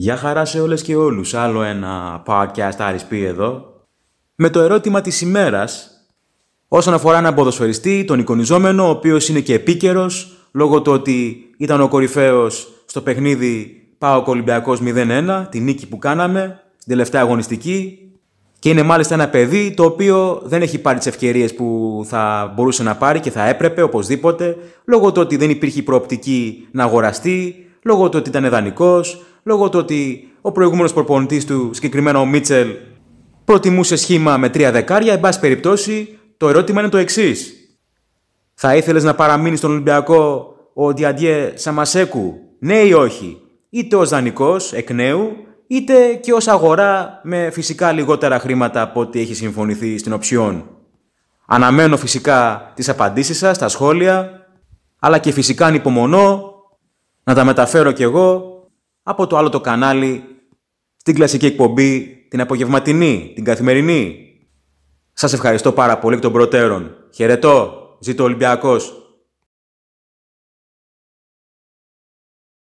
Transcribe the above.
Γεια χαρά σε όλες και όλους. Άλλο ένα podcast Άρης εδώ. Με το ερώτημα της ημέρας, όσον αφορά έναν ποδοσφαιριστή, τον εικονιζόμενο, ο οποίος είναι και επίκαιρος λόγω του ότι ήταν ο κορυφαίος στο παιχνίδι Πάο 01, τη νίκη που κάναμε, την τελευταία αγωνιστική. Και είναι μάλιστα ένα παιδί το οποίο δεν έχει πάρει τις ευκαιρίες που θα μπορούσε να πάρει και θα έπρεπε οπωσδήποτε, λόγω του ότι δεν υπήρχε προοπτική να αγοραστεί, λόγω του ότι ήταν δανεικό, λόγω του ότι ο προηγούμενος προπονητής του, συγκεκριμένα ο Μίτσελ, προτιμούσε σχήμα με τρία δεκάρια. Εν πάση περιπτώσει, το ερώτημα είναι το εξής. Θα ήθελες να παραμείνεις στον Ολυμπιακό ο Διαντιέ Σαμασέκου, ναι ή όχι, είτε ως δανεικός εκ νέου, είτε και ως αγορά με φυσικά λιγότερα χρήματα από ό,τι έχει συμφωνηθεί στην οψιόν. Αναμένω φυσικά τις απαντήσεις σας, τα σχόλια, αλλά και φυσικά ανυπομονώ να τα μεταφέρω κι εγώ από το άλλο το κανάλι στην κλασική εκπομπή, την απογευματινή, την καθημερινή. Σας ευχαριστώ πάρα πολύ εκ των προτέρων. Χαιρετώ, ζήτω Ολυμπιακός.